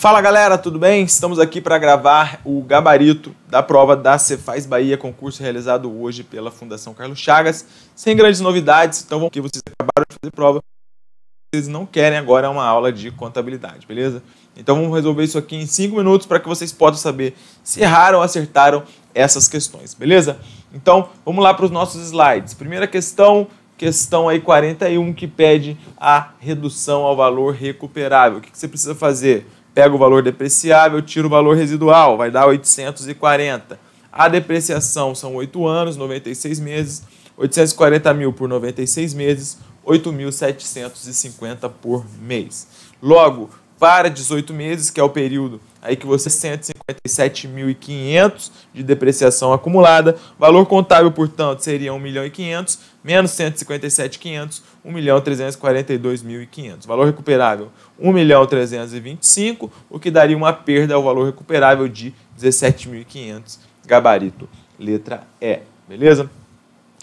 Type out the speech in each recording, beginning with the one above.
Fala galera, tudo bem? Estamos aqui para gravar o gabarito da prova da Cefaz Bahia, concurso realizado hoje pela Fundação Carlos Chagas, sem grandes novidades, então o que vocês acabaram de fazer prova, vocês não querem agora é uma aula de contabilidade, beleza? Então vamos resolver isso aqui em 5 minutos para que vocês possam saber se erraram ou acertaram essas questões, beleza? Então vamos lá para os nossos slides. Primeira questão, questão aí 41 que pede a redução ao valor recuperável. O que você precisa fazer? pego o valor depreciável, tiro o valor residual, vai dar 840. A depreciação são 8 anos, 96 meses, 840 mil por 96 meses, 8.750 por mês. Logo, para 18 meses, que é o período aí que você 157.500 de depreciação acumulada, valor contábil, portanto, seria 1.500.000, menos 157.500, 1.342.500. Valor recuperável 1.325, o que daria uma perda ao valor recuperável de 17.500, gabarito letra E, beleza?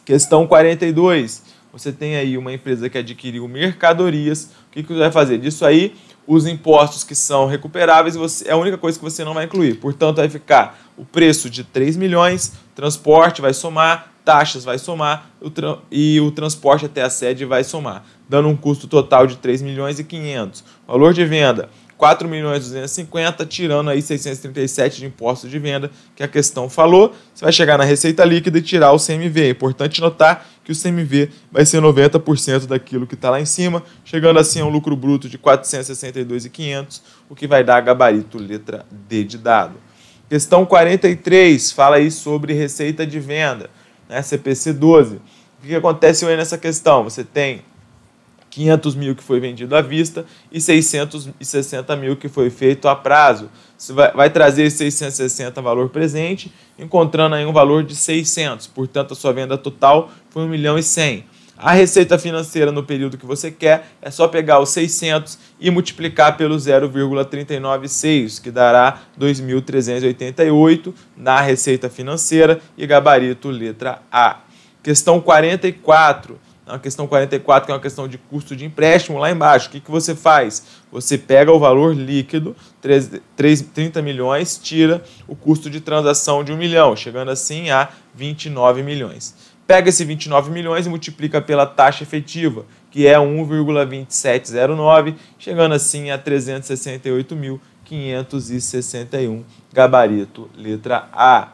Questão 42. Você tem aí uma empresa que adquiriu mercadorias. O que, que você vai fazer? Disso aí, os impostos que são recuperáveis você, é a única coisa que você não vai incluir. Portanto, vai ficar o preço de 3 milhões, transporte vai somar taxas vai somar o e o transporte até a sede vai somar, dando um custo total de 3 milhões e 500. Valor de venda 4 milhões 250, tirando aí 637 de imposto de venda, que a questão falou, você vai chegar na receita líquida e tirar o CMV. É importante notar que o CMV vai ser 90% daquilo que está lá em cima, chegando assim a um lucro bruto de 462,500, o que vai dar gabarito letra D de dado. Questão 43 fala aí sobre receita de venda né, CPC 12. O que acontece aí nessa questão? Você tem 500 mil que foi vendido à vista e 660 mil que foi feito a prazo. Você vai, vai trazer 660 valor presente, encontrando aí um valor de 600. Portanto, a sua venda total foi 1 milhão e 100 a receita financeira no período que você quer, é só pegar os 600 e multiplicar pelo 0,396, que dará 2.388 na receita financeira e gabarito letra A. Questão 44. Na é questão 44, que é uma questão de custo de empréstimo, lá embaixo, o que, que você faz? Você pega o valor líquido, 3, 3, 30 milhões, tira o custo de transação de 1 milhão, chegando assim a 29 milhões. Pega esse 29 milhões e multiplica pela taxa efetiva, que é 1,2709, chegando assim a 368.561 gabarito letra A.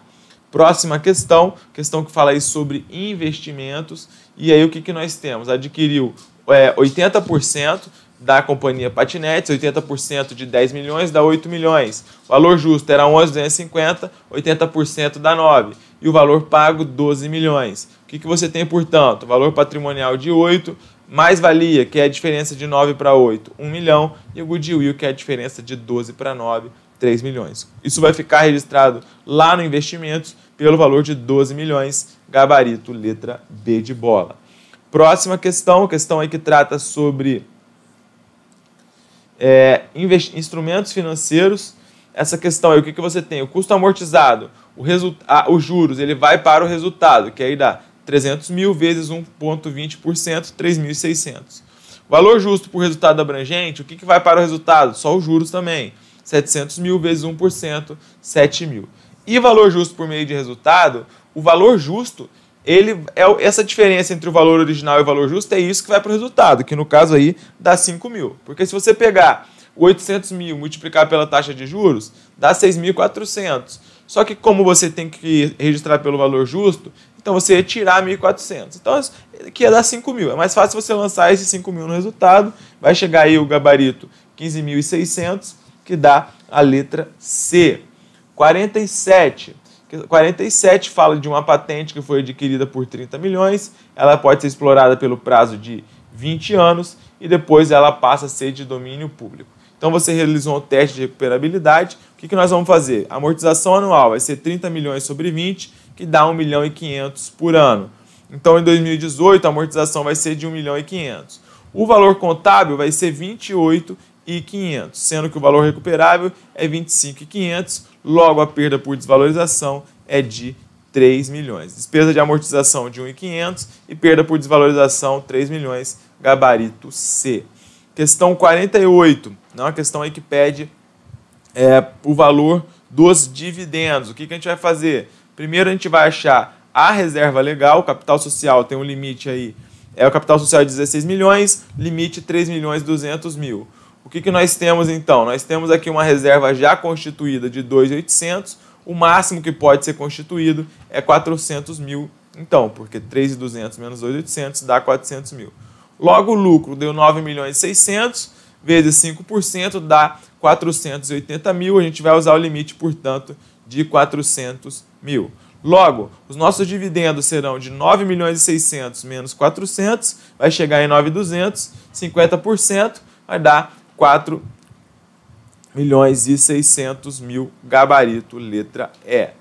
Próxima questão, questão que fala aí sobre investimentos. E aí o que, que nós temos? Adquiriu é, 80% da companhia Patinetes, 80% de 10 milhões dá 8 milhões. O valor justo era 11,250, 80% dá 9 e o valor pago 12 milhões. O que, que você tem, portanto? Valor patrimonial de 8, mais valia, que é a diferença de 9 para 8, 1 milhão, e o goodwill, que é a diferença de 12 para 9, 3 milhões. Isso vai ficar registrado lá no investimentos pelo valor de 12 milhões, gabarito letra B de bola. Próxima questão, questão aí que trata sobre é, instrumentos financeiros essa questão aí, o que, que você tem? O custo amortizado, o ah, os juros, ele vai para o resultado, que aí dá 300 mil vezes 1,20%, 3.600. Valor justo por resultado abrangente, o que, que vai para o resultado? Só os juros também, 700 mil vezes 1%, 7 mil. E valor justo por meio de resultado, o valor justo, ele é essa diferença entre o valor original e o valor justo é isso que vai para o resultado, que no caso aí dá 5 mil. Porque se você pegar 800 mil multiplicado pela taxa de juros dá 6.400. Só que como você tem que registrar pelo valor justo, então você retirar 1.400. Então, que ia dar 5 mil. É mais fácil você lançar esses 5 mil no resultado. Vai chegar aí o gabarito 15.600, que dá a letra C. 47. 47 fala de uma patente que foi adquirida por 30 milhões. Ela pode ser explorada pelo prazo de 20 anos e depois ela passa a ser de domínio público. Então você realizou um teste de recuperabilidade. O que, que nós vamos fazer? A amortização anual vai ser 30 milhões sobre 20, que dá 1 milhão e 500 por ano. Então em 2018 a amortização vai ser de 1 milhão e 500. O valor contábil vai ser 28 e 500, sendo que o valor recuperável é 25 e 500, logo a perda por desvalorização é de 3 milhões. Despesa de amortização de 1.500 e e perda por desvalorização 3 milhões, gabarito C. Questão 48, não é uma questão aí que pede é, o valor dos dividendos. O que, que a gente vai fazer? Primeiro a gente vai achar a reserva legal, o capital social tem um limite aí, é o capital social é 16 milhões, limite 3 milhões 200 mil. O que, que nós temos então? Nós temos aqui uma reserva já constituída de 2,800, o máximo que pode ser constituído é 400 mil, então, porque 3,200 menos 2,800 dá 400 mil. Logo, o lucro deu 9 milhões e 600 vezes 5% dá 480 mil. A gente vai usar o limite, portanto, de 400 mil. Logo, os nossos dividendos serão de 9 milhões e 600 menos 400, vai chegar em 9,200, 50% vai dar 4 milhões e 600 mil gabarito letra E.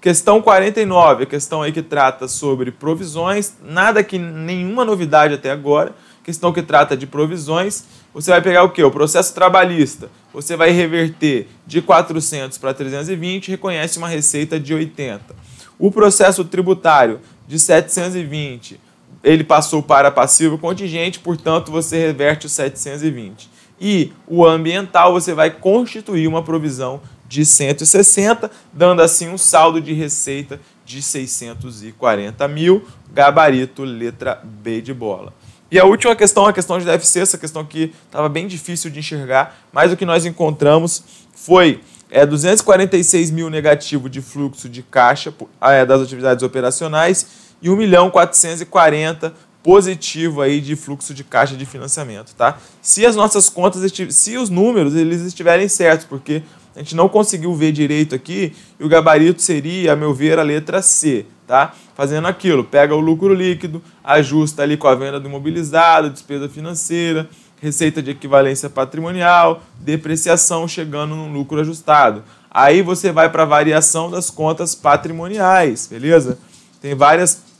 Questão 49, a questão aí que trata sobre provisões, nada que nenhuma novidade até agora. Questão que trata de provisões, você vai pegar o que? O processo trabalhista. Você vai reverter de 400 para 320 reconhece uma receita de 80. O processo tributário de 720, ele passou para passivo contingente, portanto você reverte o 720. E o ambiental, você vai constituir uma provisão de 160, dando assim um saldo de receita de 640 mil, gabarito letra B de bola. E a última questão, a questão de DFC, essa questão que estava bem difícil de enxergar, mas o que nós encontramos foi é, 246 mil negativo de fluxo de caixa ah, é, das atividades operacionais e 1 milhão 440 positivo aí de fluxo de caixa de financiamento, tá? Se as nossas contas, se os números eles estiverem certos, porque a gente não conseguiu ver direito aqui e o gabarito seria, a meu ver, a letra C, tá? Fazendo aquilo, pega o lucro líquido, ajusta ali com a venda do imobilizado, despesa financeira, receita de equivalência patrimonial, depreciação, chegando no lucro ajustado. Aí você vai para a variação das contas patrimoniais, beleza? Tem várias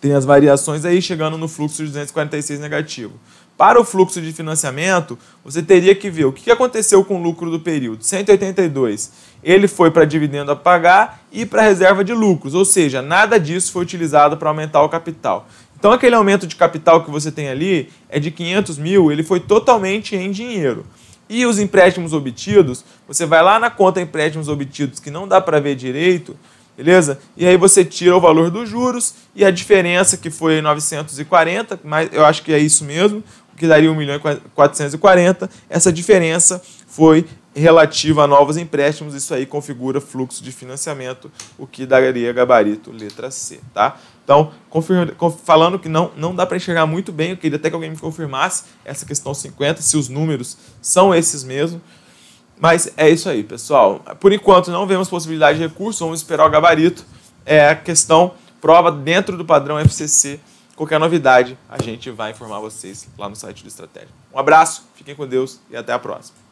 tem as variações aí chegando no fluxo de 246 negativo. Para o fluxo de financiamento, você teria que ver o que aconteceu com o lucro do período. 182, ele foi para dividendo a pagar e para reserva de lucros, ou seja, nada disso foi utilizado para aumentar o capital. Então, aquele aumento de capital que você tem ali é de 500 mil, ele foi totalmente em dinheiro. E os empréstimos obtidos, você vai lá na conta empréstimos obtidos, que não dá para ver direito, beleza? E aí você tira o valor dos juros e a diferença que foi 940, mas eu acho que é isso mesmo, que daria 1 milhão e 440. Essa diferença foi relativa a novos empréstimos, isso aí configura fluxo de financiamento, o que daria gabarito letra C, tá? Então, falando que não, não dá para enxergar muito bem, eu queria até que alguém me confirmasse essa questão 50, se os números são esses mesmo. Mas é isso aí, pessoal. Por enquanto, não vemos possibilidade de recurso, vamos esperar o gabarito. É a questão prova dentro do padrão FCC Qualquer novidade, a gente vai informar vocês lá no site do Estratégia. Um abraço, fiquem com Deus e até a próxima.